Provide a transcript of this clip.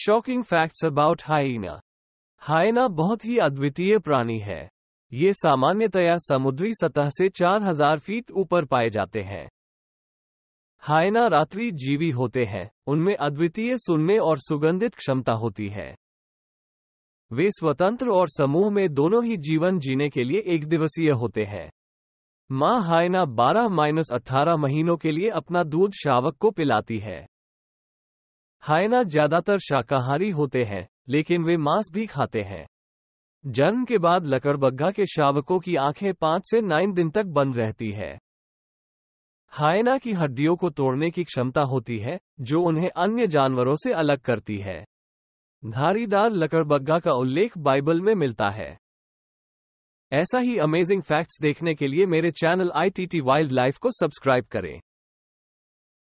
shocking facts about hyena hyena बहुत ही अद्वितीय प्राणी है ये सामान्यतया समुद्री सतह से 4000 फीट ऊपर पाए जाते हैं हाइना रात्रि जीवी होते हैं उनमें अद्वितीय सुनने और सुगंधित क्षमता होती है वे स्वतंत्र और समूह में दोनों ही जीवन जीने के लिए एक दिवसीय होते हैं माँ हाइना 12 माइनस अठारह महीनों के लिए अपना दूध शावक को पिलाती है हायना ज्यादातर शाकाहारी होते हैं लेकिन वे मांस भी खाते हैं जन्म के बाद लकड़बग्घा के शावकों की आंखें पांच से नाइन दिन तक बंद रहती है हायना की हड्डियों को तोड़ने की क्षमता होती है जो उन्हें अन्य जानवरों से अलग करती है धारीदार लकड़बग्घा का उल्लेख बाइबल में मिलता है ऐसा ही अमेजिंग फैक्ट्स देखने के लिए मेरे channel I T T wildlife को सब्सक्राइब करें